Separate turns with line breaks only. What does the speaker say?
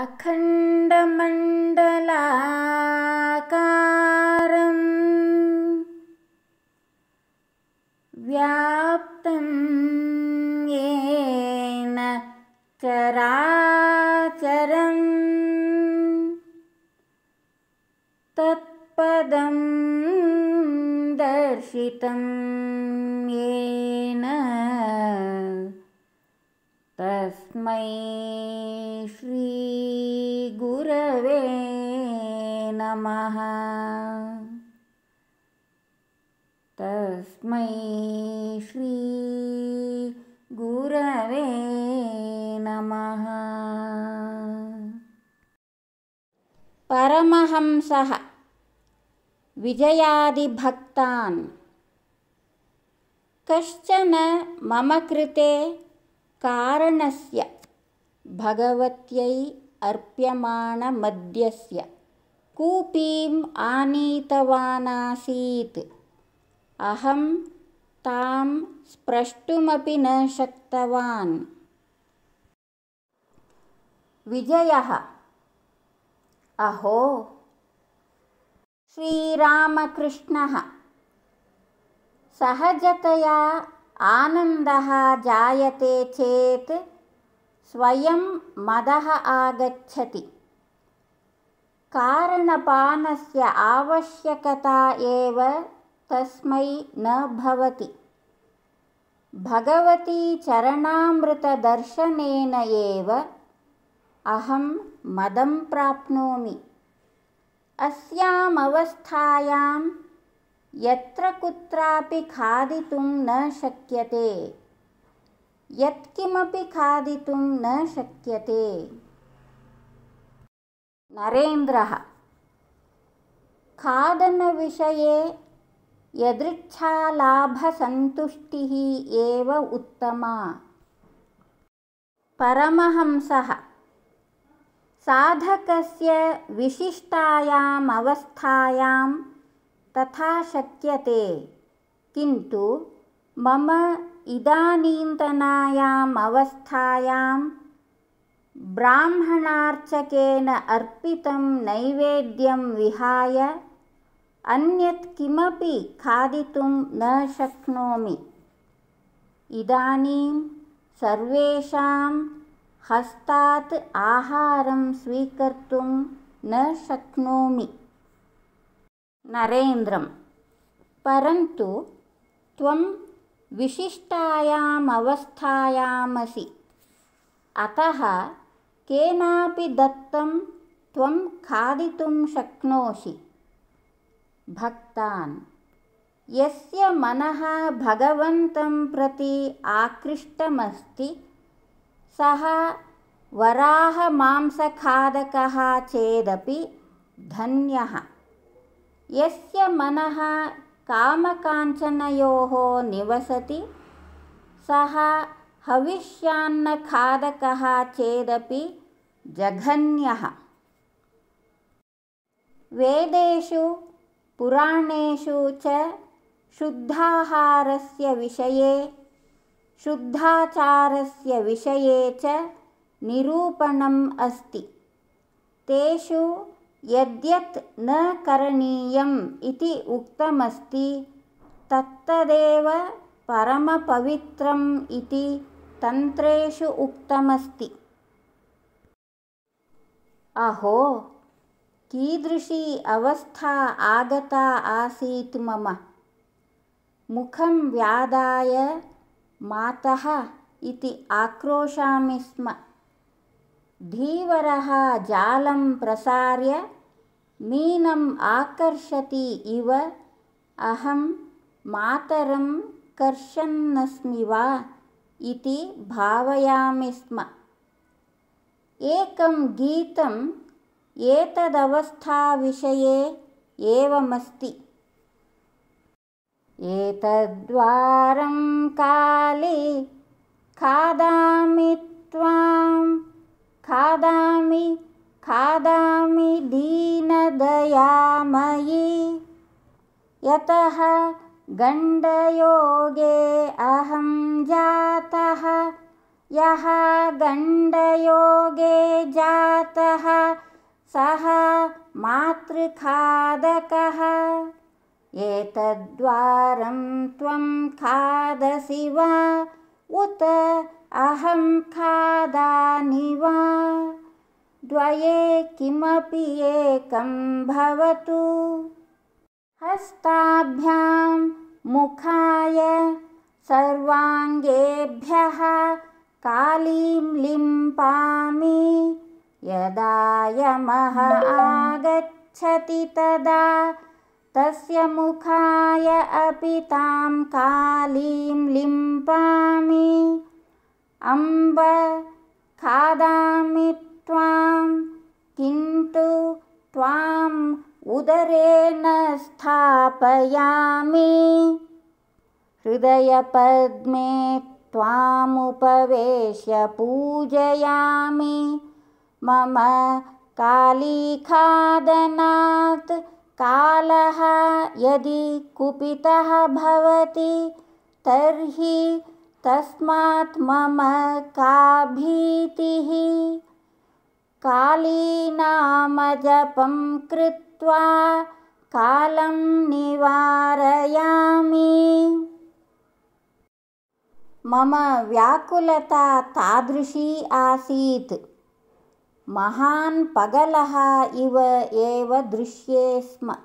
अखण्डमण्डलाकारम् व्याप्तं येन चरा तस्मै श्रीगुरवे नमः तस्मै श्री गुरवे नमः परमहंसः विजयादिभक्तान् कश्चन मम कृते कारणस्य भगवत्यै अर्प्यमाणमद्यस्य कूपीम् आनीतवानासीत् अहं तां स्प्रष्टुमपि न शक्तवान् विजयः अहो श्रीरामकृष्णः सहजतया आनन्दः जायते चेत् स्वयं मदः आगच्छति कारणपानस्य आवश्यकता एव तस्मै न भवति भगवती चरणामृतदर्शनेन एव अहं मदं प्राप्नोमि अस्यामवस्थायां यत्र कुत्रापि खादितुं न शक्यते यत्किमपि खादितुं न शक्यते नरेन्द्रः खादनविषये यदृच्छालाभसन्तुष्टिः एव उत्तमा परमहंसः साधकस्य विशिष्टायामवस्थायां तथा शक्यते किन्तु मम इदानीन्तनायाम् अवस्थायां ब्राह्मणार्चकेन अर्पितं नैवेद्यं विहाय अन्यत् किमपि खादितुं न शक्नोमि इदानीं सर्वेषां हस्तात् आहारं स्वीकर्तुं न शक्नोमि नरेन्द्रं परन्तु त्वं विशिष्टायामवस्थायामसि अतः केनापि दत्तं त्वं खादितुं शक्नोषि भक्तान् यस्य मनः भगवन्तं प्रति आकृष्टमस्ति सः वराहमांसखादकः चेदपि धन्यः यस्य मनः कामकाञ्चनयोः निवसति सः हविष्यान्नखादकः चेदपि जघन्यः वेदेषु पुराणेषु च शुद्धाहारस्य विषये शुद्धाचारस्य विषये च निरूपणम् अस्ति तेषु यद्यत् न करणीयम् इति उक्तमस्ति तत्तदेव परमपवित्रम् इति तन्त्रेषु उक्तमस्ति अहो कीदृशी अवस्था आगता आसीत् मम मुखं व्यादाय मातः इति आक्रोशामि स्म धीवरः जालं प्रसार्य मीनम् आकर्षति इव अहं मातरं कर्षन्नस्मि वा इति भावयामि स्म एकं गीतम् एतदवस्थाविषये एवमस्ति एतद्वारं काले खादामि त्वाम् खादामि खादामि दीनदयामयि यतः गण्डयोगे अहं जातः यः गण्डयोगे जातः सः मातृखादकः एतद्वारं त्वं खादसि वा उत अहं खादानि वा द्वये किमपि एकं भवतु हस्ताभ्यां मुखाय सर्वाङ्गेभ्यः कालीं लिम्पामि यदा यमः आगच्छति तदा तस्य मुखाय अपि तां कालीं लिम्पामि खादामि त्वां किन्तु त्वाम् उदरेण स्थापयामि हृदयपद्मे त्वामुपवेश्य पूजयामि मम कालीखादनात् खादनात् कालः यदि कुपितः भवति तर्हि तस्मात् मम का भीतिः काली कृत्वा कालं निवारयामि मम व्याकुलता तादृशी आसीत् महान् पगलः इव एव दृश्ये स्म